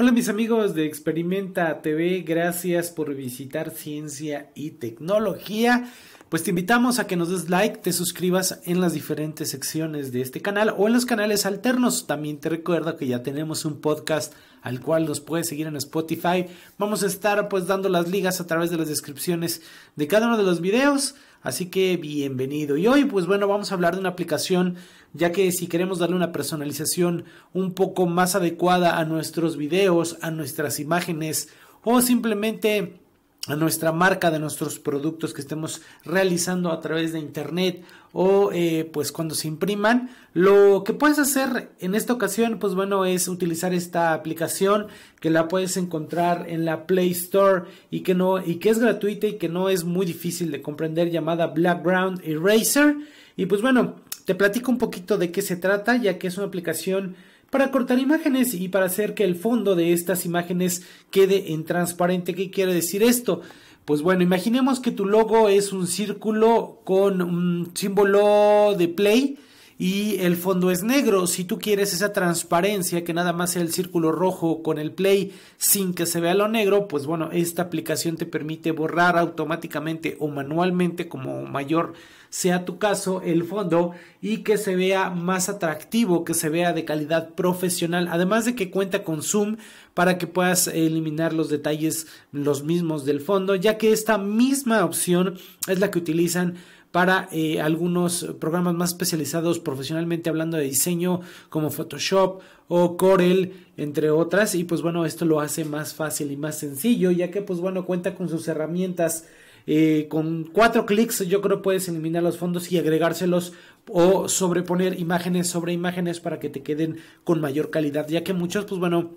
Hola mis amigos de Experimenta TV, gracias por visitar Ciencia y Tecnología. Pues te invitamos a que nos des like, te suscribas en las diferentes secciones de este canal o en los canales alternos. También te recuerdo que ya tenemos un podcast al cual nos puedes seguir en Spotify. Vamos a estar pues dando las ligas a través de las descripciones de cada uno de los videos. Así que bienvenido. Y hoy pues bueno vamos a hablar de una aplicación ya que si queremos darle una personalización un poco más adecuada a nuestros videos, a nuestras imágenes o simplemente a nuestra marca de nuestros productos que estemos realizando a través de internet o eh, pues cuando se impriman lo que puedes hacer en esta ocasión pues bueno es utilizar esta aplicación que la puedes encontrar en la Play Store y que no y que es gratuita y que no es muy difícil de comprender llamada Blackground Eraser y pues bueno te platico un poquito de qué se trata ya que es una aplicación para cortar imágenes y para hacer que el fondo de estas imágenes quede en transparente. ¿Qué quiere decir esto? Pues bueno, imaginemos que tu logo es un círculo con un símbolo de play y el fondo es negro. Si tú quieres esa transparencia que nada más sea el círculo rojo con el play sin que se vea lo negro, pues bueno, esta aplicación te permite borrar automáticamente o manualmente como mayor sea tu caso, el fondo y que se vea más atractivo, que se vea de calidad profesional, además de que cuenta con zoom para que puedas eliminar los detalles los mismos del fondo, ya que esta misma opción es la que utilizan para eh, algunos programas más especializados profesionalmente hablando de diseño como Photoshop o Corel entre otras y pues bueno esto lo hace más fácil y más sencillo ya que pues bueno cuenta con sus herramientas eh, con cuatro clics yo creo puedes eliminar los fondos y agregárselos o sobreponer imágenes sobre imágenes para que te queden con mayor calidad, ya que muchos, pues bueno,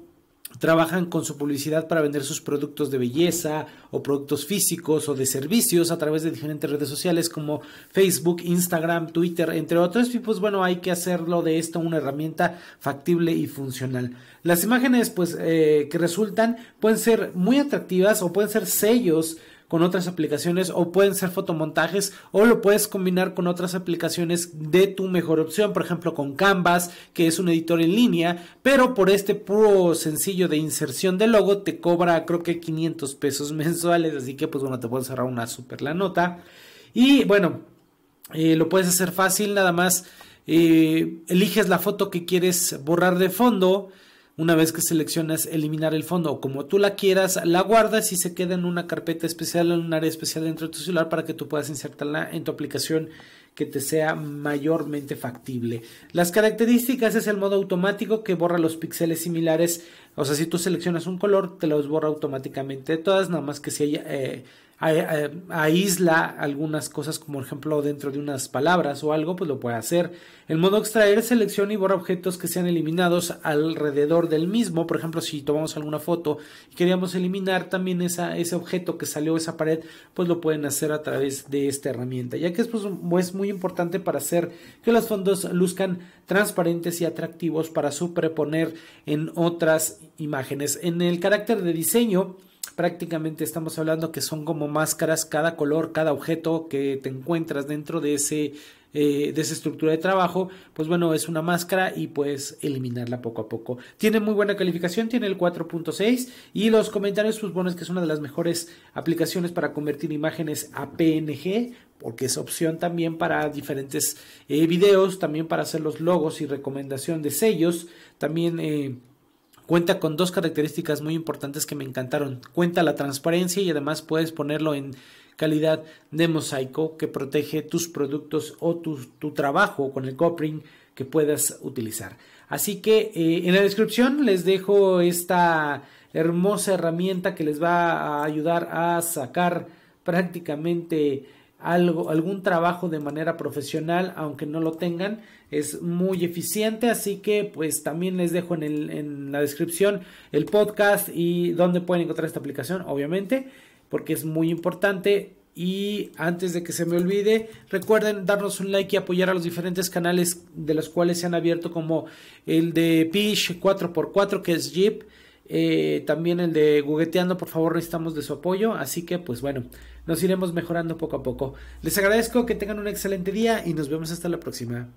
trabajan con su publicidad para vender sus productos de belleza o productos físicos o de servicios a través de diferentes redes sociales como Facebook, Instagram, Twitter, entre otros. Y pues bueno, hay que hacerlo de esto una herramienta factible y funcional. Las imágenes pues eh, que resultan pueden ser muy atractivas o pueden ser sellos con otras aplicaciones o pueden ser fotomontajes o lo puedes combinar con otras aplicaciones de tu mejor opción, por ejemplo con Canvas, que es un editor en línea, pero por este puro sencillo de inserción de logo te cobra creo que 500 pesos mensuales, así que pues bueno, te puedo cerrar una super la nota. Y bueno, eh, lo puedes hacer fácil, nada más eh, eliges la foto que quieres borrar de fondo una vez que seleccionas eliminar el fondo o como tú la quieras, la guardas y se queda en una carpeta especial, en un área especial dentro de tu celular para que tú puedas insertarla en tu aplicación que te sea mayormente factible. Las características es el modo automático que borra los píxeles similares. O sea, si tú seleccionas un color, te los borra automáticamente todas, nada más que si hay... Eh, aísla algunas cosas, como ejemplo dentro de unas palabras o algo, pues lo puede hacer. El modo extraer selecciona y borra objetos que sean eliminados alrededor del mismo. Por ejemplo, si tomamos alguna foto y queríamos eliminar también esa, ese objeto que salió esa pared, pues lo pueden hacer a través de esta herramienta, ya que es pues, muy importante para hacer que los fondos luzcan transparentes y atractivos para superponer en otras imágenes. En el carácter de diseño, prácticamente estamos hablando que son como máscaras, cada color, cada objeto que te encuentras dentro de ese eh, de esa estructura de trabajo, pues bueno, es una máscara y puedes eliminarla poco a poco. Tiene muy buena calificación, tiene el 4.6 y los comentarios, pues bueno, es que es una de las mejores aplicaciones para convertir imágenes a PNG, porque es opción también para diferentes eh, videos, también para hacer los logos y recomendación de sellos, también... Eh, Cuenta con dos características muy importantes que me encantaron. Cuenta la transparencia y además puedes ponerlo en calidad de mosaico que protege tus productos o tu, tu trabajo con el copring que puedas utilizar. Así que eh, en la descripción les dejo esta hermosa herramienta que les va a ayudar a sacar prácticamente algo, algún trabajo de manera profesional, aunque no lo tengan, es muy eficiente. Así que pues también les dejo en, el, en la descripción el podcast y dónde pueden encontrar esta aplicación, obviamente, porque es muy importante. Y antes de que se me olvide, recuerden darnos un like y apoyar a los diferentes canales de los cuales se han abierto, como el de Pish 4x4, que es Jeep eh, también el de Gugueteando, por favor, necesitamos de su apoyo. Así que, pues bueno, nos iremos mejorando poco a poco. Les agradezco que tengan un excelente día y nos vemos hasta la próxima.